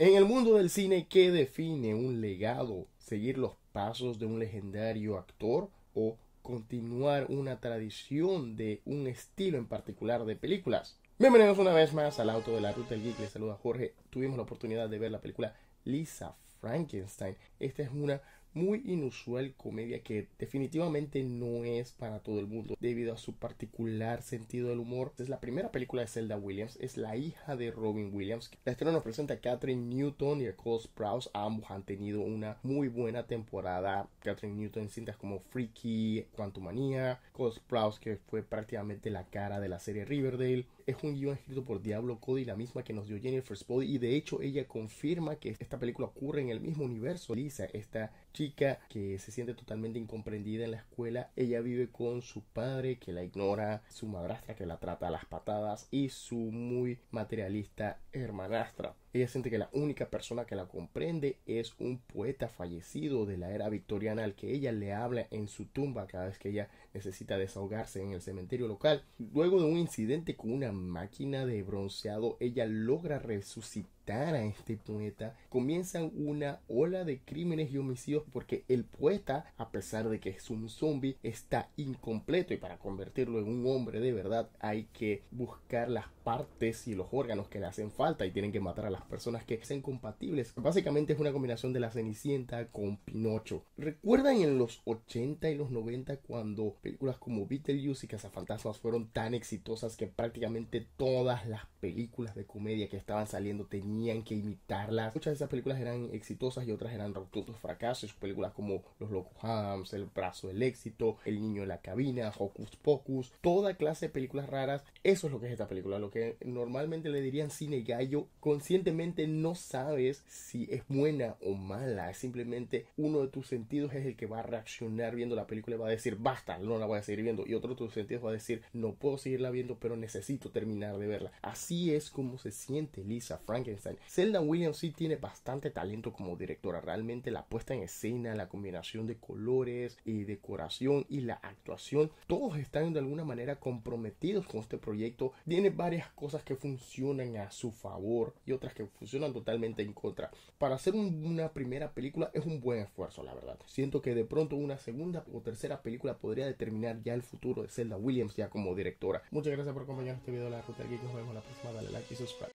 En el mundo del cine, ¿qué define un legado? ¿Seguir los pasos de un legendario actor o continuar una tradición de un estilo en particular de películas? Bienvenidos una vez más al auto de la ruta del geek. Les saluda Jorge. Tuvimos la oportunidad de ver la película Lisa Frankenstein. Esta es una muy inusual comedia que definitivamente no es para todo el mundo debido a su particular sentido del humor. Es la primera película de Zelda Williams, es la hija de Robin Williams. La estrella nos presenta a Catherine Newton y a Cole Sprouse. Ambos han tenido una muy buena temporada. Catherine Newton en cintas como Freaky, Quantumania, Cole Sprouse que fue prácticamente la cara de la serie Riverdale. Es un guión escrito por Diablo Cody, la misma que nos dio Jennifer Spody y de hecho ella confirma que esta película ocurre en el mismo universo. Lisa, esta chica que se siente totalmente incomprendida en la escuela. Ella vive con su padre que la ignora, su madrastra que la trata a las patadas y su muy materialista hermanastra. Ella siente que la única persona que la comprende es un poeta fallecido de la era victoriana al que ella le habla en su tumba cada vez que ella necesita desahogarse en el cementerio local. Luego de un incidente con una máquina de bronceado, ella logra resucitar a este poeta, comienzan una ola de crímenes y homicidios porque el poeta, a pesar de que es un zombie, está incompleto y para convertirlo en un hombre de verdad hay que buscar las partes y los órganos que le hacen falta y tienen que matar a las personas que sean compatibles. Básicamente es una combinación de la Cenicienta con Pinocho. ¿Recuerdan en los 80 y los 90 cuando películas como Beetlejuice y Cazafantasmas fueron tan exitosas que prácticamente todas las películas de comedia que estaban saliendo tenían que imitarlas? Muchas de esas películas eran exitosas y otras eran rotundos fracasos. Películas como Los Locos Hams, El Brazo del Éxito, El Niño en la Cabina, Hocus Pocus, toda clase de películas raras. Eso es lo que es esta película, lo que normalmente le dirían cine gallo, conscientemente no sabes si es buena o mala. Simplemente uno de tus sentidos es el que va a reaccionar viendo la película y va a decir, basta, no la voy a seguir viendo. Y otro de tus sentidos va a decir, no puedo seguirla viendo, pero necesito terminar de verla. Así es como se siente Lisa Frankenstein. Zelda Williams sí tiene bastante talento como directora. Realmente la puesta en escena, la combinación de colores y decoración y la actuación, todos están de alguna manera comprometidos con este proyecto. Tiene varias cosas que funcionan a su favor y otras que funcionan totalmente en contra. Para hacer una primera película es un buen esfuerzo, la verdad. Siento que de pronto una segunda o tercera película podría determinar ya el futuro de Zelda Williams ya como directora. Muchas gracias por acompañar este video de la Ruta Geek. Nos vemos la próxima. Dale like y suscríbete